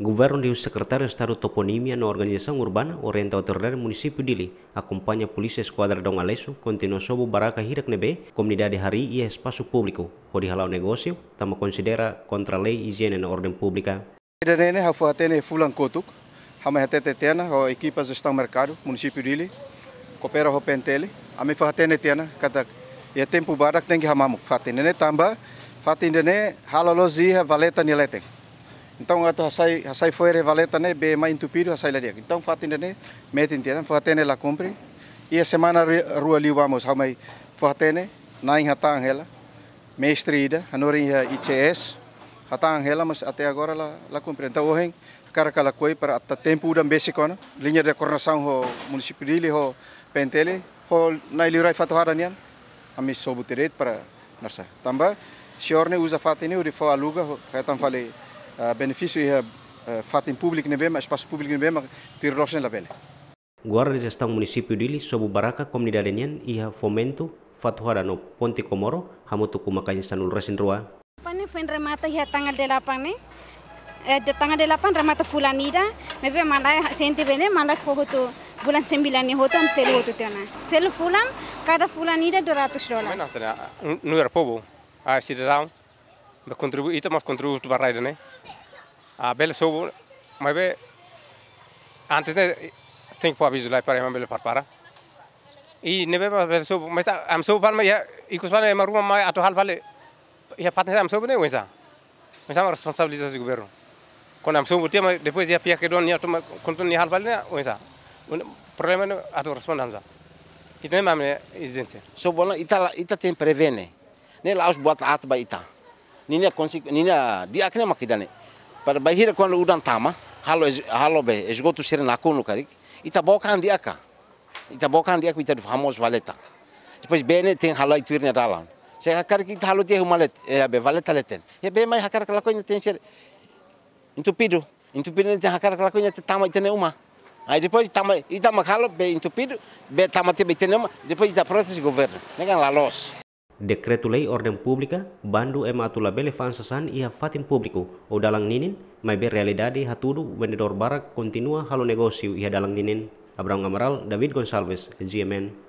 Governo secretário de Estado Toponimia na Organização Urbana orienta autoridade do município de Ili, acompanha a Polícia Esquadra Dom Alesso, continua sob o Baraca Hirak Nebe, comunidade Hari e espaço público. Pode ralar o negócio, também considera contra a lei e higiene na ordem pública. Idanene, hafu fulan kotuk, hama hatete tetena a equipa gestão mercado, município de coopera o pentele, a tena, kata, e tempo barak tem que hamamuk, fatene tamba, fatene halalozi, valeta nileteng. Então ato hasai hasai foi revaleta né bem mais entupido hasai lariak. Então fatinda né inteira né fatene lá cumpre. E a semana rua liu vamos hau mai fatene na né? em mestre Ida, Mestrida hanori ICS hatang angela mas até agora lá lá cumpre. Então hoje Caracala coi para até tempo da Besicona, linha de coordenação do município dele, do Pentele, do Nailirai Fatuhara Nian, a missão direito para Narsa. Também, senhor ne usa fatini, né? o de fo aluga, que eu falei, Eh, benefício e fato eh, público na Bema, espaço público na Bema, ter rocha na Bela. Guarda de gestão município dili sobu baraka comunidade nian iha fomento fatwa dano Ponte Komoro hamutu kumakanya sanul resin rua. Pani fen remata iha tanggal delapan ne. de eh, tanggal delapan remata fulanida, mebe mandai senti bene mandai foto bulan sembilan ni hoto am sel hoto tena. Sel fulan kada fulanida ratus dolar. Mana sana nu yarpobo. Er ah, sidaram bekontribu ita mas kontribu tu barai dene a ah, bel so mai be antes de think pa visual para ma bel parpara i nebe ma bel so ma am so pal ma ya ikus pal ma rumah ma atau hal pale ya patne am so ne wesa ma sama responsabilidad gubernur. governo am so butia ma depois ya pia que don ya to ma ni hal pale ne wesa un problema no ato respondanza kita memang izin sih. So bola ita ita tem prevene. Ne laus buat atba ita. nina consigo, nina diakne makidane para bahira quando udan tama halo halo be esgoto serenaku no carik itabokan diaka itabokan diaka kita famoso valeta depois bene tem halo ituirne dalan se hakar kita halo dia humalet é eh, be valeta leten e bem mais hakar kala coisa tem ser entupido entupido tem hakar kala coisa tama tem uma Aí depois tama, itama halo be entupido, be tama te bem tem uma, depois da prótese governo. nega lá los. Decretul lei ordem publica, bandu atula bele fansasan ia fatin publiku, o dalang ninin, mai be realidade hatudu vendedor barak kontinua halo negosiu ia dalang ninin. Abraham Amaral, David Gonçalves, GMN.